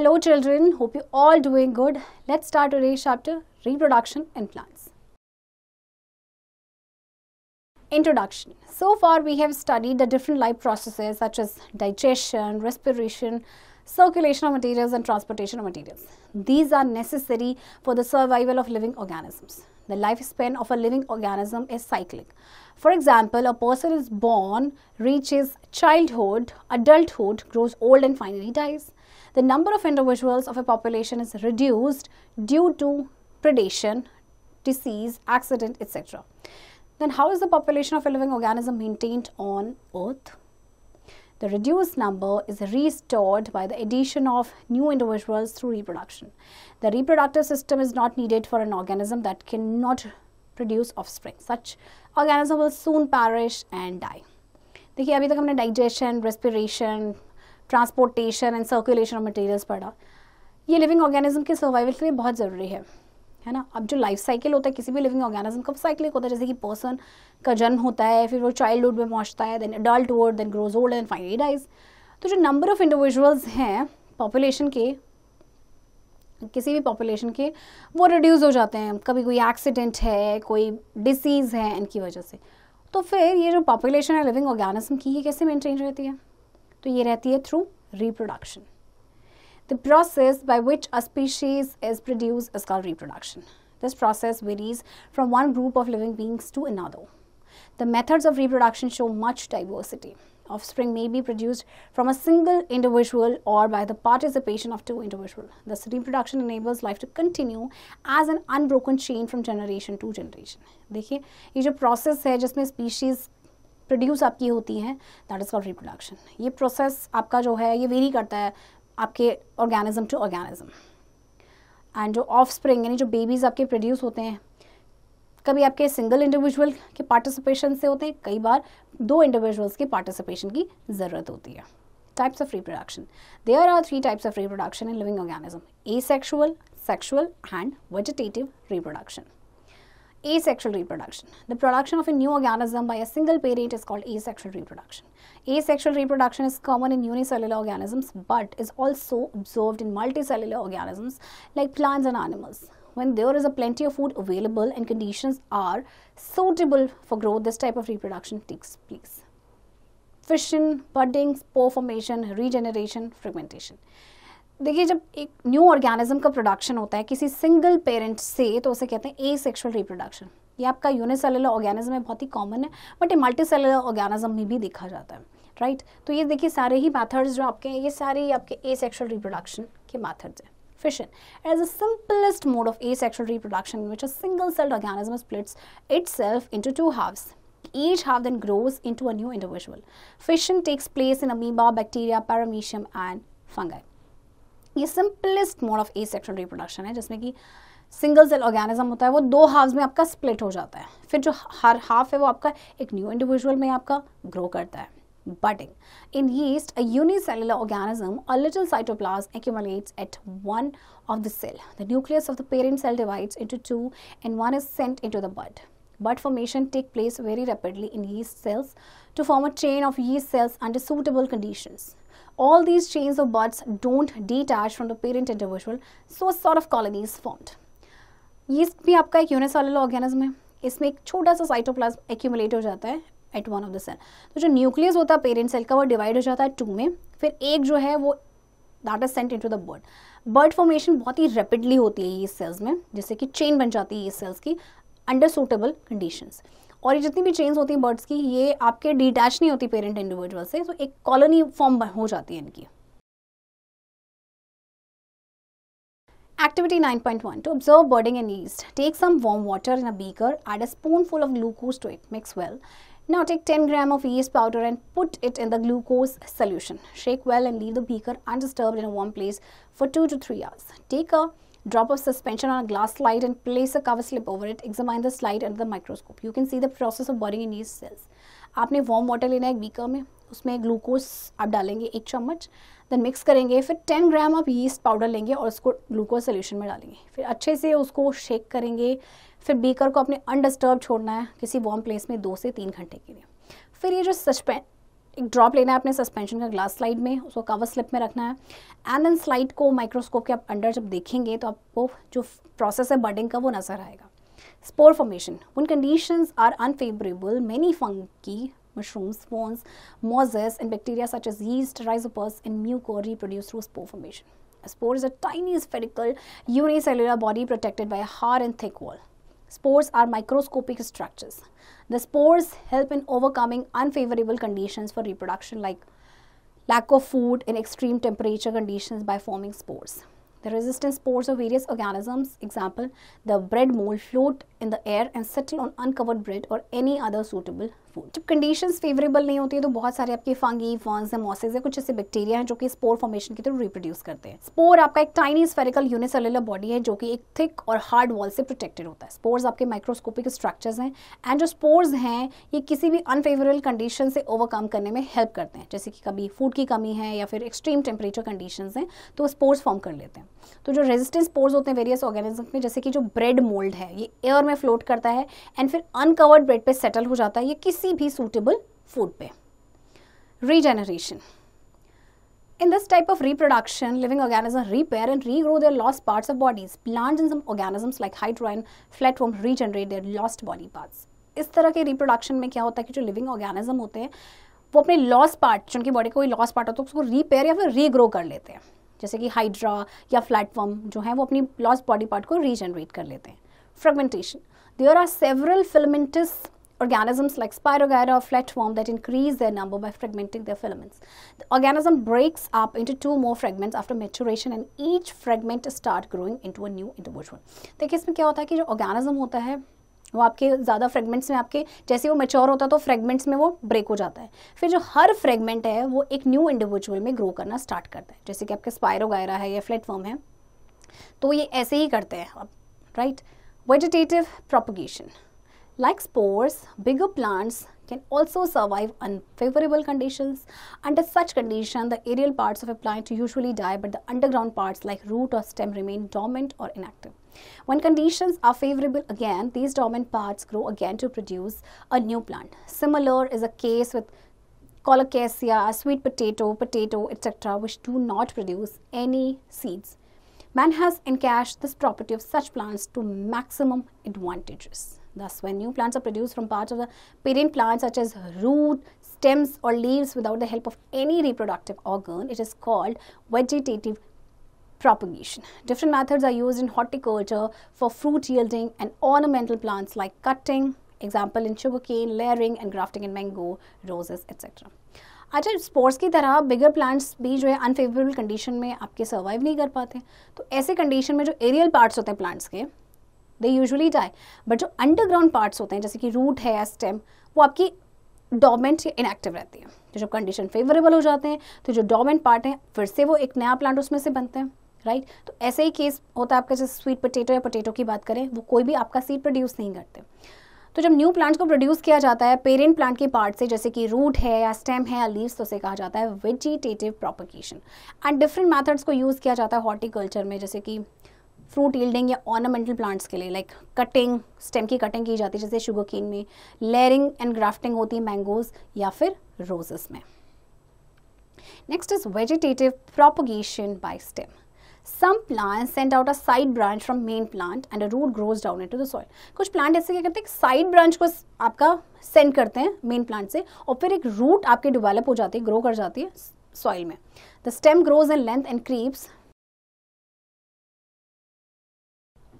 Hello children, hope you all doing good. Let's start today's chapter, Reproduction in Plants. Introduction. So far we have studied the different life processes such as digestion, respiration, circulation of materials and transportation of materials. These are necessary for the survival of living organisms. The lifespan of a living organism is cyclic. For example, a person is born, reaches childhood, adulthood, grows old and finally dies the number of individuals of a population is reduced due to predation, disease, accident, etc. Then how is the population of a living organism maintained on earth? The reduced number is restored by the addition of new individuals through reproduction. The reproductive system is not needed for an organism that cannot produce offspring. Such organism will soon perish and die. देखिए अभी तक हमने digestion, respiration transportation and circulation of materials पढ़ा ये living organism के survival के लिए बहुत ज़रूरी है है ना अब जो लाइफ साइकिल होता है किसी भी लिविंग ऑर्गेनिज्म का साइकिलिक होता है जैसे कि पर्सन का जन्म होता है फिर वो चाइल्डहुड में पहुंचता है then adulthood then grows old and finally dies तो जो नंबर ऑफ इंडिविजुअल्स हैं पॉपुलेशन के किसी भी पॉपुलेशन के वो रिड्यूस हो जाते हैं कभी कोई एक्सीडेंट है कोई डिसीज़ है इनकी वजह से तो फिर ये जो पॉपुलेशन है लिविंग ऑर्गेनिज्म की ये कैसे मेंटेन रहती है तो ये रहती है through reproduction the process by which a species is produce is call reproduction this process varies from one group of living beings to another the methods of reproduction show much diversity offspring may be produced from a single individual और by the participation of two individual this reproduction enables life to continue as an unbroken chain from generation to generation देखिए ये जो process है जिसमें species produce आपकी होती हैं that is call reproduction ये प्रोसेस आपका जो है ये वेरी करता है आपके ऑर्गेनिज्म टू ऑर्गेनिज्म एंड जो ऑफ स्प्रिंग यानी जो बेबीज़ आपके प्रोड्यूस होते हैं कभी आपके सिंगल इंडिविजुअल के पार्टिसिपेशन से होते हैं कई बार दो इंडिविजुअल्स के पार्टिसिपेशन की ज़रूरत होती है types types they are are three types of reproduction in living organism asexual sexual and vegetative reproduction asexual reproduction. The production of a new organism by a single parent is called asexual reproduction. Asexual reproduction is common in unicellular organisms but is also observed in multicellular organisms like plants and animals. When there is a plenty of food available and conditions are suitable for growth, this type of reproduction takes place. Fission, budding, spore formation, regeneration, fragmentation. देखिए जब एक new organism का production होता है किसी single parent से तो उसे कहते हैं ए सेक्शुअल रिप्रोडक्शन ये आपका यूनिसेलुलर ऑर्गेनिज्म में बहुत ही कॉमन है बट ये मल्टी मल्टीसेलुलर ऑर्गेनिज्म में भी देखा जाता है राइट right? तो ये देखिए सारे ही मैथड्स जो आपके हैं ये सारे ही आपके ए सेक्शुअल रिप्रोडक्शन के मैथड्स हैं fission as a simplest mode of asexual reproduction which a single celled organism splits itself into two halves each half then grows in to a new individual fission takes place in amoeba bacteria paramecium and fungi ये simplest mode of asexual reproduction है जिसमें कि single cell organism होता है वो दो halves में आपका स्प्लिट हो जाता है फिर जो हर हाफ है वो आपका एक न्यू इंडिविजुअल में आपका ग्रो करता है budding in yeast yeast unicellular organism a little cytoplasm accumulates at one of the cell the nucleus of the parent cell divides into two and one is sent into the bud bud formation take place very rapidly in yeast cells to form a chain of yeast cells under suitable conditions All these chains of buds don't detach from the parent individual, so a sort of colony is formed. Yeast भी आपका एक unicellular organism है इसमें एक छोटा सा cytoplasm accumulate हो जाता है at one of the cell तो जो न्यूक्लियस होता है पेरेंट सेल का वो डिवाइड हो जाता है टू में फिर एक जो है वो that is sent into the bud bud formation बहुत ही रैपिडली होती है ये सेल्स में जैसे कि चेन बन जाती है ये सेल्स की अंडर सूटेबल कंडीशंस और ये जितनी भी चेंज होती हैं बर्ड्स की ये आपके डिटैच नहीं होती पेरेंट इंडिविजुअल से तो एक कॉलोनी फॉर्म हो जाती है इनकी activity 9.1 point one to observe budding in yeast take some warm water in a beaker add a spoon full of glucose to it mix well now take ten gram of yeast powder and put it in the glucose solution shake well and leave the beaker undisturb in one place for two to three hours take a Drop a suspension on a glass slide and place a cover slip over it. Examine the slide under the microscope. You can see the process of boring in each cells. आपने warm water लेना है एक beaker में उसमें glucose आप डालेंगे एक चम्मच देन मिक्स करेंगे फिर 10 ग्राम आप यीस्ट पाउडर लेंगे और उसको ग्लूकोज सोल्यूशन में डालेंगे फिर अच्छे से उसको शेक करेंगे फिर बीकर को अपने अनडिस्टर्ब छोड़ना है किसी वार्म प्लेस में दो से तीन घंटे के लिए फिर ये जो सस्पेंड एक ड्रॉप लेना है अपने सस्पेंशन का ग्लास स्लाइड में उसको कवर स्लिप में रखना है एंड एन स्लाइड को माइक्रोस्कोप के आप अंडर जब देखेंगे तो आपको जो प्रोसेस है बर्डिंग का वो नजर आएगा spore formation when condition are unfavourable many fungi mushrooms ferns mosses and bacteria such as yeast rhizopus and mucor reproduce through spore formation spore is a tiny spherical unicellular body protected by hard and thick wall Spores are microscopic structures. The spores help in overcoming unfavorable conditions for reproduction like lack of food and extreme temperature conditions by forming spores. The resistant spores of various organisms, example, the bread mold float in the air and settle on uncovered bread or any other suitable food. जब conditions favorable नहीं होती है तो बहुत सारे आपके fungi fawns या masses या कुछ ऐसे बैक्टीरिया हैं जो कि स्पोर फॉर्मेशन के थ्रू रिप्रोड्यूस करते हैं स्पोर आपका एक टाइनी स्फेरिकल यूनिसेलुलर बॉडी है जो कि एक थिक और हार्ड वॉल से प्रोटेक्टेड होता है स्पोर्स आपके माइक्रोस्कोपिक स्ट्रक्चर्स हैं एंड जो स्पोर्स हैं ये किसी भी अनफेवरेबल कंडीशन से ओवरकम करने में हेल्प करते हैं जैसे कि कभी फूड की कमी है या फिर एक्सट्रीम टेम्परेचर कंडीशन हैं तो स्पोर्स फॉर्म कर लेते हैं तो जो रेजिस्टेंस पोर्स होते हैं वेरियस ऑर्गेनिज्म में जैसे कि जो ब्रेड मोल्ड है ये एयर में फ्लोट करता है एंड फिर अनकवर्ड ब्रेड पे सेटल हो जाता है ये किसी भी सूटेबल फूड पे regeneration in this type of reproduction living organism repair and regrow their lost parts of bodies plants and some organism like hydra and flat flatworm regenerate their lost body parts इस तरह के reproduction में क्या होता है कि जो लिविंग ऑर्गेनिज्म होते हैं वो अपने लॉस पार्ट जिनकी बॉडी का कोई लॉस पार्ट होता है तो उसको रिपेयर या फिर रीग्रो कर लेते हैं जैसे कि हाइड्रा या फ्लैटफॉर्म जो है वो अपनी लॉस बॉडी पार्ट को रीजनरेट कर लेते हैं fragmentation there are several filamentous organisms like स्पायर वगैरह और form that increase their number by fragmenting their filaments organism breaks up into two more fragments after maturation and each fragment start growing into a new individual देखिए इसमें क्या होता है कि जो ऑर्गेनिज्म होता है वो आपके ज़्यादा फ्रेगमेंट्स में आपके जैसे वो मेच्योर होता है तो फ्रेगमेंट्स में वो ब्रेक हो जाता है फिर जो हर फ्रेगमेंट है वो एक न्यू इंडिविजुअल में ग्रो करना स्टार्ट करता है जैसे कि आपके स्पायरो गायरा है या फ्लेटफॉर्म है तो ये ऐसे ही करते हैं अब right vegetative propagation like spores big plants can also survive unfavourable condition under such condition the aerial parts of a plant usually die but the underground parts like root और स्टेम रिमेन डोमेंट और inactive When conditions are favorable again, these dormant parts grow again to produce a new plant. Similar is a case with colocasia, sweet potato, potato, etc., which do not produce any seeds. Man has encashed this property of such plants to maximum advantages. Thus, when new plants are produced from parts of the parent plant, such as root, stems, or leaves, without the help of any reproductive organ, it is called vegetative propagation. Different methods are used in horticulture for fruit yielding and ornamental plants like cutting, example in sugarcane, layering and grafting in mango, roses, etc. अच्छा spores की तरह बिगर plants भी जो है unfavourable condition में आपके survive नहीं कर पाते तो ऐसे कंडीशन में जो एरियल पार्ट्स होते हैं प्लांट्स के दे यूजुअली डाई बट जो अंडरग्राउंड पार्ट्स होते हैं जैसे कि रूट है स्टेम वो आपकी डोमेंट या इनएक्टिव रहती है तो जब कंडीशन फेवरेबल हो जाते हैं तो जो डोमेंट पार्ट हैं फिर से वो एक नया प्लांट उसमें से बनते हैं राइट right? तो ऐसे ही केस होता है आपका जैसे स्वीट पोटेटो या पोटेटो की बात करें वो कोई भी आपका सीड प्रोड्यूस नहीं करते तो जब न्यू प्लांट्स को प्रोड्यूस किया जाता है पेरेंट प्लांट के पार्ट से जैसे कि रूट है या स्टेम है या लीव्स तो उसे कहा जाता है vegetative propagation and different methods को यूज़ किया जाता है हॉर्टिकल्चर में जैसे कि फ्रूट ईल्डिंग या ऑर्नामेंटल प्लांट्स के लिए लाइक कटिंग स्टेम की कटिंग की जाती है जैसे शुगर कीन में लेयरिंग एंड ग्राफ्टिंग होती है मैंगोज या फिर रोजेस में next is vegetative propagation by stem some plant sent out a side branch from main plant and a root grows down into the soil कुछ प्लांट ऐसे क्या करते हैं साइड ब्रांच को आपका सेंड करते हैं मेन प्लांट से और फिर एक रूट आपके डिवेलप हो जाती है ग्रो कर जाती है सॉइल में the stem grows in length and creeps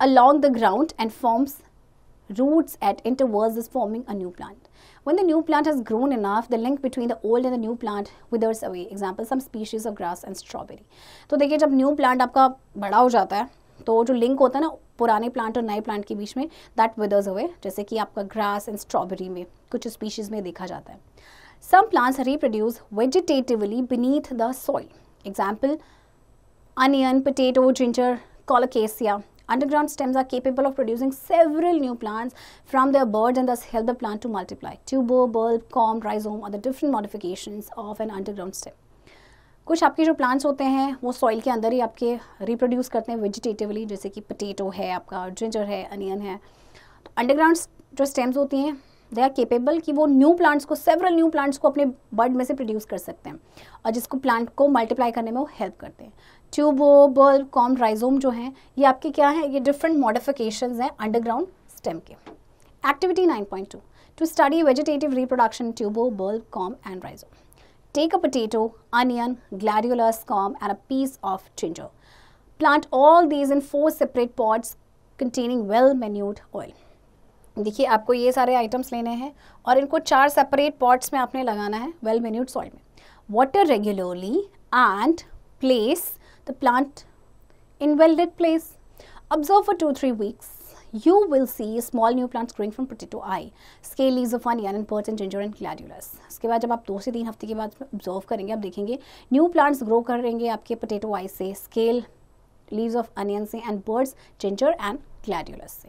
along the ground and forms roots at intervals is forming a new plant When the new plant has grown enough, the link between the old and the new plant withers away. Example, some species of grass and strawberry. So, when the new plant is big, तो So, लिंक link है ना purani plant और नए plant ki बीच that withers away. Away जैसे कि आपका ग्रास एंड स्ट्रॉबेरी में कुछ स्पीशीज में देखा जाता Some plants reproduce vegetatively beneath the soil. Example: onion, potato, ginger, ginger colocasia Underground stems are capable of producing several new plants from their buds and thus help the plant to multiply. Tubo, bulb, comb, rhizome are the different modifications of an underground stem. कुछ आपके जो plants होते हैं वो soil के अंदर ही आपके reproduce करते हैं वेजिटेटिवली जैसे कि पटेटो है आपका जिंजर है अनियन है तो अंडरग्राउंड जो स्टेम्स होती हैं दे आर केपेबल कि वो न्यू प्लांट्स को सेवरल न्यू प्लांट्स को अपने बर्ड में से प्रोड्यूस कर सकते हैं और जिसको प्लांट को मल्टीप्लाई करने में वो हेल्प करते हैं ट्यूबोबल कॉम राइजोम जो हैं ये आपके क्या हैं ये डिफरेंट मॉडिफिकेशन हैं अंडरग्राउंड स्टेम के activity 9.2 to to study vegetative reproduction tuber bulb corm and rhizome take a potato onion gladiolus corm and a piece of ginger plant all these in four separate pots containing well manured soil देखिए आपको ये सारे items लेने हैं और इनको चार separate pots में आपने लगाना है वेल मेन्यूड सॉइल में water regularly and place the plant in well-lit place. Observe for 2-3 weeks you will see small new plants growing from potato eye. Scale leaves of onion and birds and ginger and gladiolus. After बाद जब आप दो से तीन हफ्ते के बाद observe करेंगे आप देखेंगे न्यू प्लांट्स ग्रो करेंगे आपके पोटेटो आई से leaves of onion से and birds, ginger and gladiolus. से.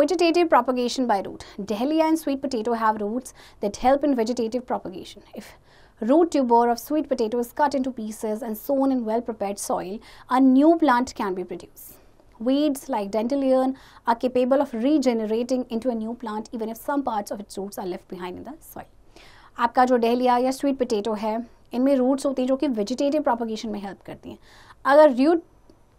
Vegetative propagation by root. Dahlia and sweet potato have roots that help in vegetative propagation. If root tuber of sweet potato is cut into pieces and sown in well-prepared soil, a new plant can be produced. Weeds like dandelion are capable of regenerating into a new plant even if some parts of its roots are left behind in the soil. aapka jo dahlia ya sweet potato hai inme roots होते हैं jo ki vegetative propagation mein help करती हैं agar root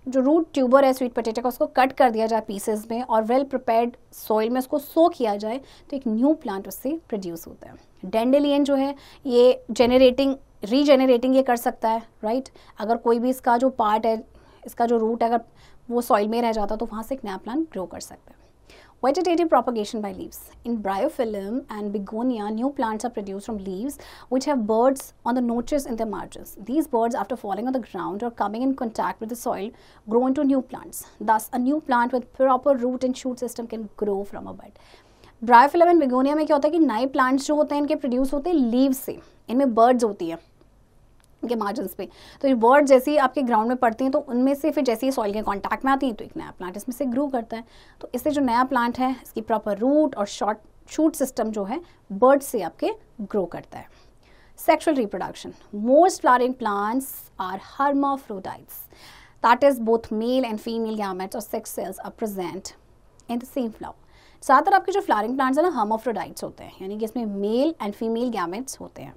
जो root tuber है sweet potato का उसको cut कर दिया जाए पीसेस में और वेल प्रिपेयर्ड सॉइल में उसको सो किया जाए तो एक न्यू प्लांट उससे प्रोड्यूस होता है डेंडेलियन जो है ये जेनरेटिंग रीजेनरेटिंग ये कर सकता है राइट अगर कोई भी इसका जो पार्ट है इसका जो रूट है अगर वो सॉइल में रह जाता तो वहाँ से एक नया प्लांट ग्रो कर सकता है Vegetative propagation by leaves. In bryophyllum and begonia, new plants are produced from leaves which have birds on the notches in their margins. These birds, after falling on the ground or coming in contact with the soil, grow into new plants. Thus, a new plant with proper root and shoot system can grow from a bud. Bryophyllum and begonia में क्या होता है कि नए plants जो होते हैं इनके produce होते हैं leaves से इनमें बर्ड्स होती है के मार्जिन पे तो ये बर्ड जैसे ही आपके ग्राउंड में पड़ती हैं तो उनमें से फिर जैसे ही सॉइल के कांटेक्ट में आती हैं तो एक नया प्लांट इसमें से ग्रो करता है तो इससे जो नया प्लांट है इसकी प्रॉपर रूट और शॉर्ट शूट सिस्टम जो है बर्ड से आपके ग्रो करता है sexual reproduction most flowering plants are hermaphrodites that is both male and female gametes और sex cells are present in the same flower ज़्यादातर आपके जो फ्लॉरिंग प्लांट्स हैं ना हर्माफ्रोडाइट्स होते हैं यानी कि इसमें मेल एंड फीमेल गैमेट्स होते हैं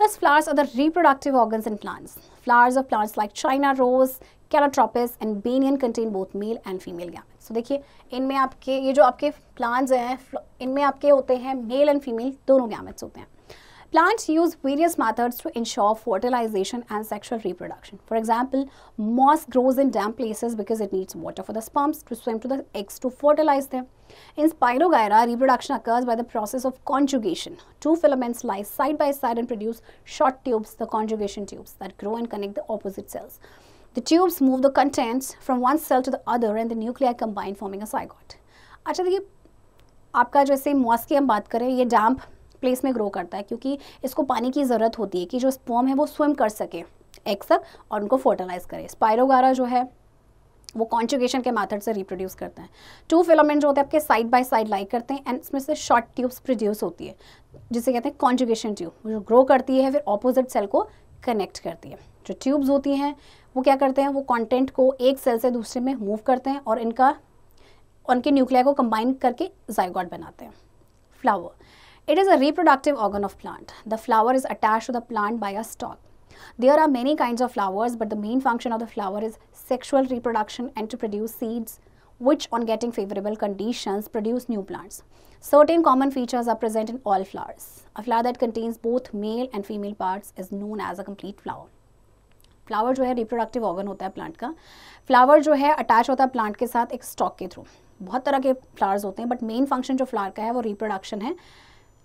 Thus, flowers are the reproductive organs in plants. Flowers of plants like China rose, कैराट्रॉपिस and banyan contain both male and female gametes. So, देखिए इनमें आपके ये जो आपके plants हैं इनमें आपके होते हैं male and female दोनों gametes होते हैं Plants use various methods to ensure fertilization and sexual reproduction. For example, moss grows in damp places because it needs water for the sperms to swim to the eggs to fertilize them. In Spirogyra, reproduction occurs by the process of conjugation. Two filaments lie side by side and produce short tubes, the conjugation tubes, that grow and connect the opposite cells. The tubes move the contents from one cell to the other and the nuclei combine forming a zygote. अच्छा देखिए आपका जैसे moss की हम बात करें ये डैम्प place में ग्रो करता है क्योंकि इसको पानी की ज़रूरत होती है कि जो स्पॉम है वो स्विम कर सके एग्स तक और उनको फर्टिलाइज करे स्पायरोगारा जो है वो कॉन्चुगेशन के मेथड से रिप्रोड्यूस करते हैं टू फिलामेंट जो होते हैं आपके साइड बाय साइड लाइक करते हैं एंड इसमें से शॉर्ट ट्यूब्स प्रोड्यूस होती है जिसे कहते हैं कॉन्चुगेशन ट्यूब जो ग्रो करती है फिर ऑपोजिट सेल को कनेक्ट करती है जो ट्यूब्स होती हैं वो क्या करते हैं वो कॉन्टेंट को एक सेल से दूसरे में मूव करते हैं और इनका उनके न्यूक्लिया को कंबाइन करके जायगॉड बनाते हैं flower It is a reproductive organ of plant. The flower is attached to the plant by a stalk. There are many kinds of flowers, but the main function of the flower is sexual reproduction and to produce seeds, which on getting favorable conditions produce new plants. Certain common features are present in all flowers. A flower that contains both male and female parts is known as a complete flower. Flower जो है reproductive organ होता है plant का flower जो है attach होता है plant के साथ एक स्टॉक के थ्रू बहुत तरह के फ्लावर्स होते हैं बट मेन फंक्शन जो फ्लावर का है वो रिप्रोडक्शन है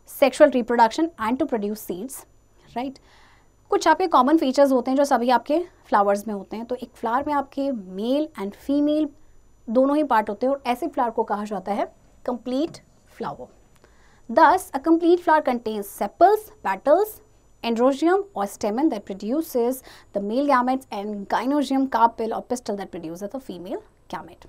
sexual reproduction and to produce seeds right कुछ आपके कॉमन फीचर्स होते हैं जो सभी आपके फ्लावर्स में होते हैं तो एक फ्लावर में आपके मेल एंड फीमेल दोनों ही पार्ट होते हैं और ऐसे फ्लावर को कहा जाता है complete flower thus a complete flower contains sepals petals androecium और stamen that produces the male gametes and gynoecium carpel और pistil that produce the female gamete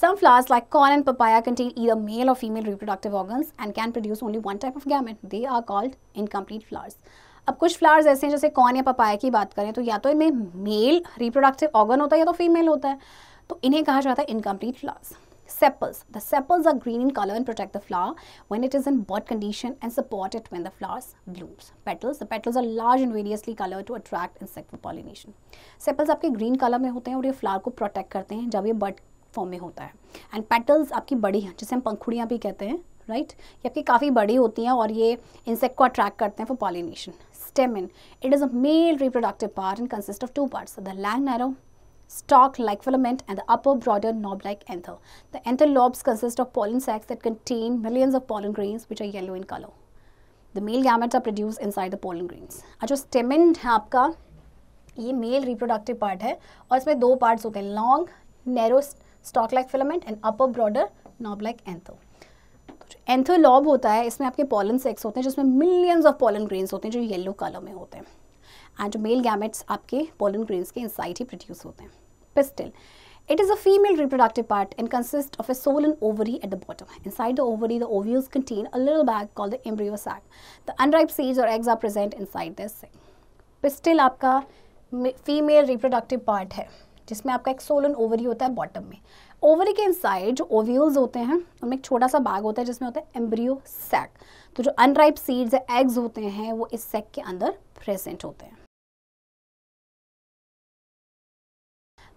Some flowers like corn and papaya contain either male or female reproductive organs and can produce only one type of gamete. They are called incomplete flowers. अब कुछ flowers ऐसे हैं जैसे corn या papaya की बात करें तो या तो इनमें मेल रिप्रोडक्टिव ऑर्गन होता है या तो फीमेल होता है तो इन्हें कहा जाता है incomplete flowers sepals the sepals are green in colour and protect the flower when it is in bud condition and support it when the flowers blooms petals the petals are large and variously colour to attract in pollination sepals आपके green colour में होते हैं और ये flower को protect करते हैं जब ये बर्ड फॉर्म में होता है एंड पेटल्स आपकी बड़ी हैं जिसे हम पंखुड़ियाँ भी कहते हैं राइट ये आपकी काफ़ी बड़ी होती हैं और ये इंसेक्ट को अट्रैक्ट करते हैं for pollination stamen it is a male reproductive part and consist of two part the long narrow stalk like filament and the upper broader knob like anther the anther lobes consist of pollen sacs that contain millions of pollen grains which are yellow in colour the male gametes are produce inside the pollen grains अच्छा stamen है आपका ये mail reproductive part है और इसमें दो parts होते हैं long narrow stalk like filament and upper broader knob like anther anther lobe होता है इसमें आपके पॉलन सेक्स होते हैं जिसमें मिलियंस ऑफ पॉलन ग्रेन होते हैं जो येलो कलर में होते हैं एंड मेल गैमेट्स आपके पॉलन ग्रेन्स के इन ही प्रोड्यूस होते हैं pistil it is a female reproductive part and consist of a sole and ovary at the bottom inside the ovary the ovules contain a little bag call the embryo sac the unripe सीज और eggs are present inside this pistil आपका female reproductive part है जिसमें आपका एक Solan ovary होता है bottom में ओवरी के इनसाइड जो ओव्यूल्स होते हैं उनमें एक छोटा सा बाग होता है जिसमें होता है एम्ब्रियो सैक तो जो अनराइप सीड्स या एग्स होते हैं वो इस सैक के अंदर प्रेजेंट होते हैं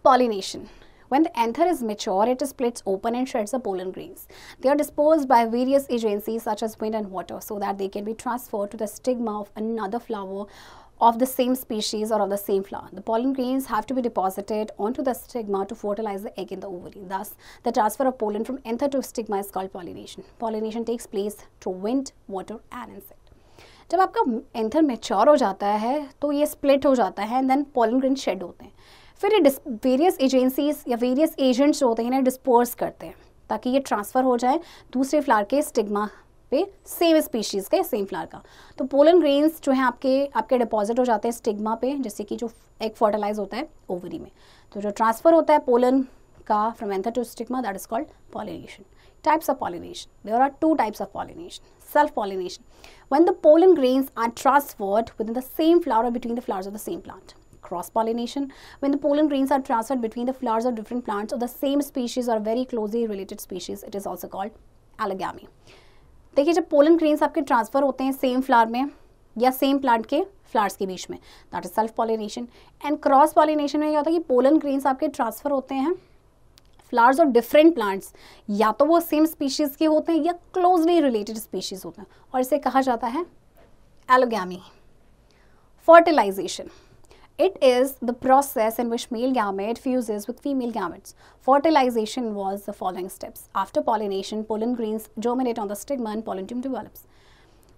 pollination. When the anther is mature, it splits open and sheds the pollen grains. They are disposed by various agencies such as wind and water so that they can be transferred to the stigma of another flower of the same species or of the same flower. The pollen grains have to be deposited onto the stigma to fertilize the egg in the ovary. Thus, the transfer of pollen from anther to stigma is called pollination. Pollination takes place through wind, water and insect. जब आपका anther mature हो जाता है तो ये split हो जाता है and then pollen grain shed होते हैं फिर ये वेरियस एजेंसीज या वेरियस एजेंट्स होते हैं इन्हें डिस्पोर्स करते हैं ताकि ये ट्रांसफ़र हो जाए दूसरे फ्लावर के स्टिग्मा पे सेम स्पीशीज़ के सेम फ्लावर का तो पोलन ग्रेन्स जो हैं आपके आपके डिपॉजिट हो जाते हैं स्टिग्मा पे जैसे कि जो एग फर्टिलाइज होता है ओवरी में तो जो ट्रांसफर होता है पोलन का from anther to stigma that is called pollination types of pollination there are two types of pollination self pollination when the pollen grains are transferred within the same flower between the flowers of the same plant cross pollination when the pollen grains are transferred between the flowers of different plants of the same species or very closely related species it is also called allogamy देखिए जब pollen grains आपके transfer होते हैं same flower में या same plant के flowers के बीच में that is self pollination and cross pollination में क्या होता है कि पोलन ग्रेन्स आपके ट्रांसफ़र होते हैं फ्लावर्स और डिफरेंट प्लांट्स या तो वो सेम स्पीशीज़ के होते हैं या क्लोजली रिलेटेड स्पीशीज़ होते हैं और इसे कहा जाता है allogamy fertilization It is the process in which male gamete fuses with female gametes. Fertilization was the following steps. After pollination, pollen grains germinate on the stigma and pollen tube develops.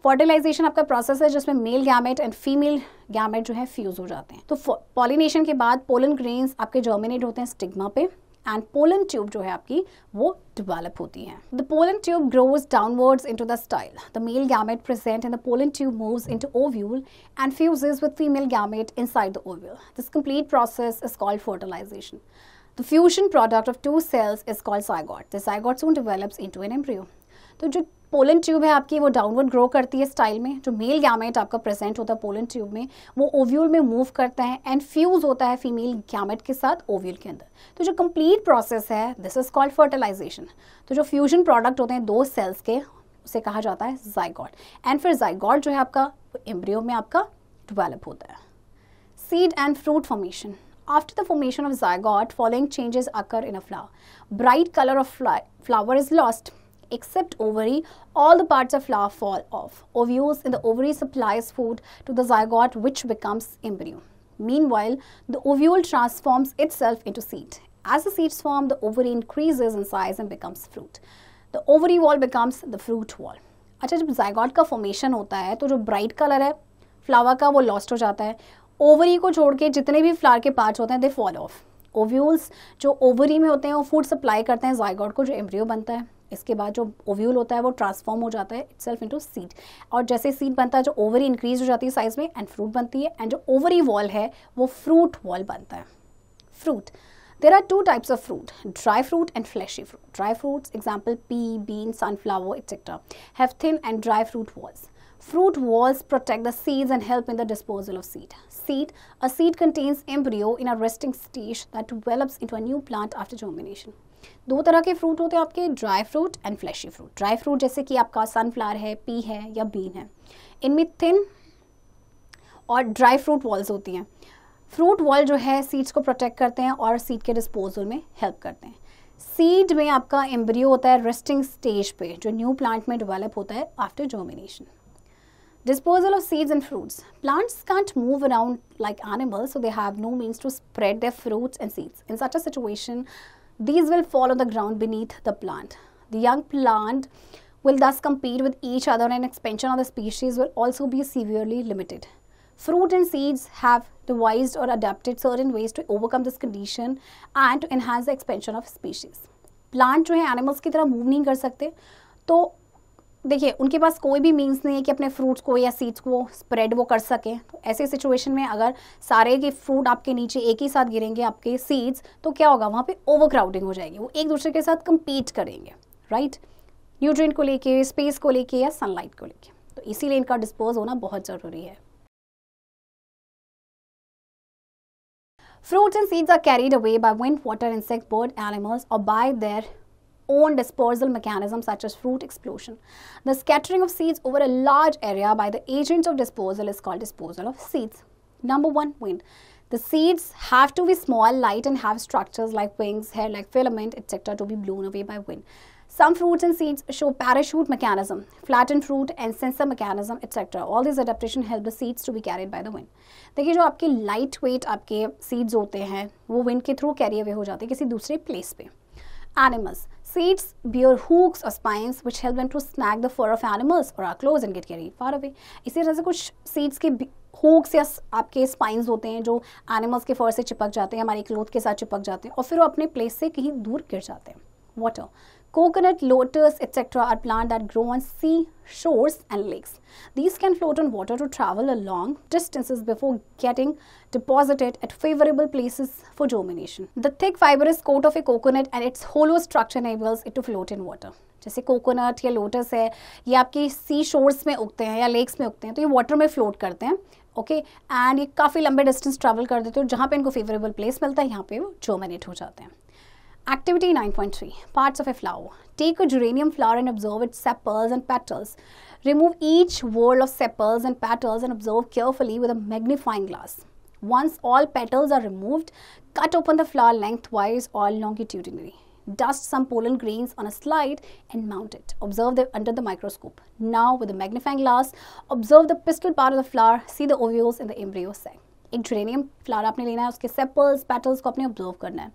Fertilization आपका process है जिसमें male gamete and female gamete जो है fuse हो जाते हैं तो pollination के बाद पोलन ग्रेन्स आपके जर्मिनेट होते हैं स्टिग्मा पे एंड पोलन ट्यूब जो है आपकी वो डिवेलप होती है the pollen tube grows downwards into the style the male gamete present and the pollen tube moves into ovule and fuses with female gamete inside the ovule this complete process is called fertilization the fusion product of two cells is called zygote The soon develops develops an an तो जो pollen tube है आपकी वो downward grow करती है style में जो male gamete आपका प्रेजेंट होता है पोलन ट्यूब में वो ओव्यूल में मूव करता है एंड फ्यूज होता है फीमेल गैमेट के साथ ओव्यूल के अंदर तो जो कंप्लीट प्रोसेस है दिस इज कॉल्ड फर्टिलाइजेशन तो जो फ्यूजन प्रोडक्ट होते हैं दो सेल्स के उसे कहा जाता है जाइगॉड एंड फिर जाइगॉड जो है आपका वो एम्ब्रियो में आपका डिवेलप होता है seed and fruit formation after the formation of zygote following changes occur in a flower bright colour of flower is lost except ovary, all the parts of flower fall off. Ovules in the ovary supplies food to the zygote which becomes embryo. Meanwhile, the ovule transforms itself into seed. As the seeds form, the ovary increases in size and becomes fruit. The ovary wall becomes the fruit wall. acha jab zygote ka formation hota hai to jo bright color hai flower ka wo lost ho jata hai ovary ko chhod ke jitne bhi flower ke parts hote hain they fall off ovules जो ovary में होते हैं वो food supply करते हैं zygote को जो embryo बनता है इसके बाद जो ओव्यूल होता है वो ट्रांसफॉर्म हो जाता है इट्सल्फ इनटू सीड और जैसे सीड बनता है जो ओवरी इंक्रीज हो जाती है साइज में एंड फ्रूट बनती है एंड जो ओवरी वॉल है वो फ्रूट वॉल बनता है fruit there are two types of fruit dry fruit and fleshy fruit dry fruits example pea bean sunflower etcetera have thin and dry fruit walls fruit walls protect the seeds and help in the disposal of seed seed a seed contains embryo in a resting stage that develops in to a new plant after germination दो तरह के fruit होते हैं आपके dry fruit and fleshy fruit dry fruit जैसे कि आपका sunflower है पी है या बीन है इनमें थिन और ड्राई फ्रूट वॉल्स होती हैं फ्रूट वॉल जो है सीड्स को प्रोटेक्ट करते हैं और सीड के डिस्पोजल में हेल्प करते हैं सीड में आपका एम्ब्रियो होता है रेस्टिंग स्टेज पे जो न्यू प्लांट में डेवलप होता है after germination disposal of seeds and fruits plants can't move around like animals so they have no means to spread their fruits and seeds in such a situation These will fall on the ground beneath the plant. The young plant will thus compete with each other and expansion of the species will also be severely limited. Fruit and seeds have devised or adapted certain ways to overcome this condition and to enhance the expansion of species. Plant जो है animals की तरह move नहीं कर देखिए उनके पास कोई भी मीन्स नहीं है कि अपने फ्रूट्स को या सीड्स को स्प्रेड वो कर सकें तो ऐसे सिचुएशन में अगर सारे के फ्रूट आपके नीचे एक ही साथ गिरेंगे आपके सीड्स तो क्या होगा वहाँ पे ओवरक्राउडिंग हो जाएगी वो एक दूसरे के साथ कम्पीट करेंगे राइट न्यूट्रिएंट को लेके स्पेस को लेके या सनलाइट को लेके तो इसीलिए इनका डिस्पोज होना बहुत ज़रूरी है fruits and seeds are carried away by wind water insect bird animals और by their own dispersal mechanism such as fruit explosion. The scattering of seeds over a large area by the agents of disposal is called disposal of seeds. Number one, wind. The seeds have to be small, light and have structures like wings, hair like filament, etc. to be blown away by wind. Some fruits and seeds show parachute mechanism, flattened fruit and sensor mechanism, etc. All these adaptation help the seeds to be carried by the wind. देखिए जो आपके lightweight आपके seeds होते हैं वो wind के through carry away हो जाते हैं किसी दूसरे प्लेस पे Seeds bear hooks or spines which help them to snag the fur of animals or our clothes and get carried far away. isi tarah se kuch seeds ke hooks ya aapke spines hote hain jo animals ke fur se chipak jate hain hamari cloth ke sath chipak jate hain aur fir wo apne place se kahin dur gir jate hain water Coconut, lotus, etc. are plants that grow on sea shores and lakes. These can float on water to travel a long distances before getting deposited at favorable places for germination. The thick fibrous coat of a coconut and its hollow structure enables it to float in water. जैसे coconut या lotus है ये आपके सी shores में उगते हैं या lakes में उगते हैं तो ये वाटर में फ्लोट करते हैं ओके एंड ये काफ़ी लंबे डिस्टेंस ट्रैवल कर देते हैं और जहाँ पे इनको फेवरेबल प्लेस मिलता है यहाँ पे वो जर्मिनेट हो जाते हैं Activity 9.3 Parts of a flower. Take a geranium flower and observe its sepals and petals. Remove each whorl of sepals and petals and observe carefully with a magnifying glass. Once all petals are removed, cut open the flower lengthwise or longitudinally. Dust some pollen grains on a slide and mount it. Observe them under the microscope. Now, with a magnifying glass, observe the pistil part of the flower. See the ovules in the embryo sac. In geranium flower आपने लेना है उसके sepals, petals को आपने observe करना है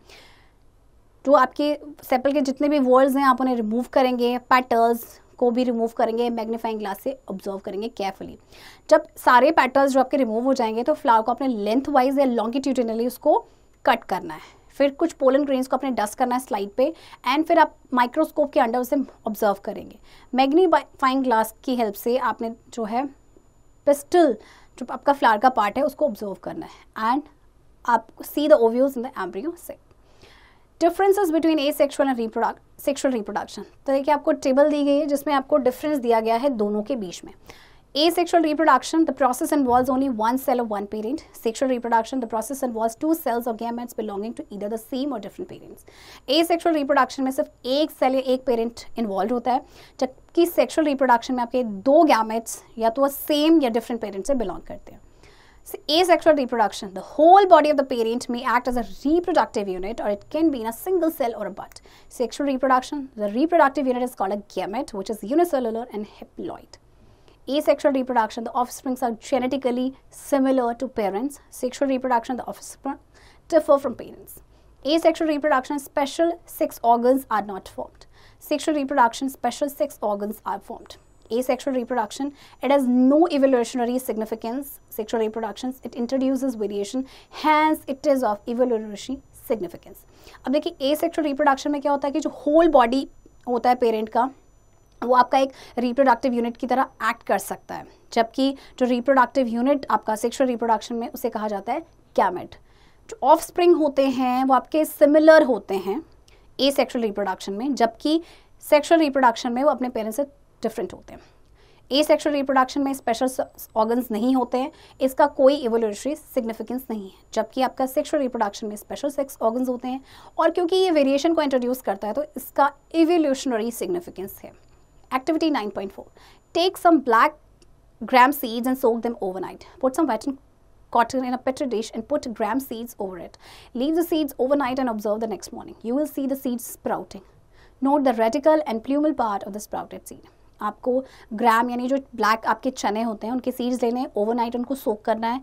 जो तो आपके सेपल के जितने भी वर्ड्स हैं आप उन्हें रिमूव करेंगे पैटर्स को भी रिमूव करेंगे मैग्नीफाइंग ग्लास से ऑब्जर्व करेंगे केयरफुली जब सारे पैटर्न्स जो आपके रिमूव हो जाएंगे तो फ्लावर को अपने लेंथ वाइज या लॉन्गिट्यूडनली उसको कट करना है फिर कुछ पोलन ग्रेन्स को अपने डस्ट करना है स्लाइड पे एंड फिर आप माइक्रोस्कोप के अंडर उसे ऑब्जर्व करेंगे मैग्नीफाइंग ग्लास की हेल्प से आपने जो है पिस्टल जो आपका फ्लावर का पार्ट है उसको ऑब्जर्व करना है एंड आप see the ovules in the embryo sac differences between asexual and reproduction sexual reproduction तो देखिए आपको टेबल दी गई है जिसमें आपको डिफरेंस दिया गया है दोनों के बीच में asexual reproduction the process involve only one cell of one parent sexual reproduction the process involve two cells of gametes belonging to either the same or different parents asexual reproduction में सिर्फ एक cell या एक parent involve होता है जबकि sexual reproduction में आपके दो गैमेट्स या तो सेम या डिफरेंट पेरेंट्स से बिलोंग करते हैं So asexual reproduction, the whole body of the parent may act as a reproductive unit or it can be in a single cell or a bud. Sexual reproduction, the reproductive unit is called a gamete which is unicellular and haploid. Asexual reproduction, the offsprings are genetically similar to parents. Sexual reproduction, the offspring differ from parents. Asexual reproduction, special sex organs are not formed. Sexual reproduction, special sex organs are formed. asexual reproduction. It has no evolutionary significance, sexual reproductions. It introduces variation, hence it is of evolutionary significance. अब देखिए asexual reproduction में क्या होता है कि जो whole body होता है parent का वो आपका एक रिप्रोडक्टिव यूनिट की तरह एक्ट कर सकता है जबकि जो रिप्रोडक्टिव यूनिट आपका सेक्सुअल रिप्रोडक्शन में उसे कहा जाता है गैमेट जो ऑफ होते हैं वो आपके सिमिलर होते हैं ए सेक्शुअल रिप्रोडक्शन में जबकि सेक्सुअल रिप्रोडक्शन में वो अपने पेरेंट्स से डिफरेंट होते हैं ए सेक्शुअल रिप्रोडक्शन में स्पेशल ऑर्गन्स नहीं होते हैं इसका कोई इवोल्यूटरी सिग्निफिकेंस नहीं है जबकि आपका सेक्शुअल रिप्रोडक्शन में स्पेशल सेक्स ऑर्गन्स होते हैं और क्योंकि ये वेरिएशन को इंट्रोड्यूस करता है तो इसका इवोल्यूशनरी सिग्निफिकेंस है activity nine point four take some black gram seeds and soak overnight put some wet cotton in petri dish and put put seeds over it leave the seeds overnight and observe the next morning you will see the seeds sprouting note the radicle and plumule part of the sprouted seed आपको gram यानी जो black आपके चने होते हैं उनके seeds लेने overnight उनको सोक करना है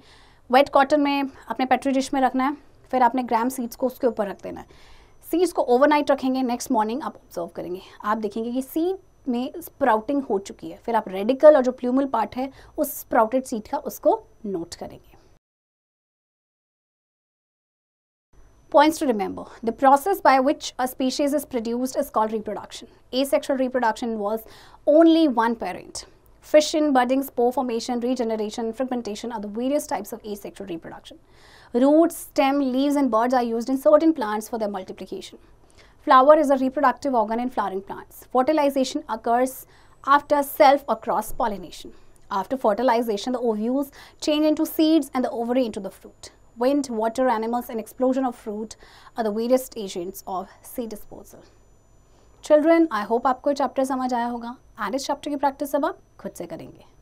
वेट कॉटन में अपने पेट्री डिश में रखना है फिर आपने ग्राम सीड्स को उसके ऊपर रख देना है सीड्स को ओवरनाइट रखेंगे नेक्स्ट मॉर्निंग आप ऑब्जर्व करेंगे आप देखेंगे कि सीड में स्प्राउटिंग हो चुकी है फिर आप रेडिकल और जो प्लूमल पार्ट है उस स्प्राउटेड सीड का उसको नोट करेंगे Points to remember. The process by which a species is produced is called reproduction. Asexual reproduction involves only one parent. Fission, budding, spore formation, regeneration, fragmentation are the various types of asexual reproduction. Roots, stem, leaves and buds are used in certain plants for their multiplication. Flower is a reproductive organ in flowering plants. Fertilization occurs after self or cross pollination. After fertilization, the ovules change into seeds and the ovary into the fruit wind, water, animals, and explosion of fruit are the various agents of sea disposal. Children, I hope you have understood this chapter. And this chapter ki practice, we will do it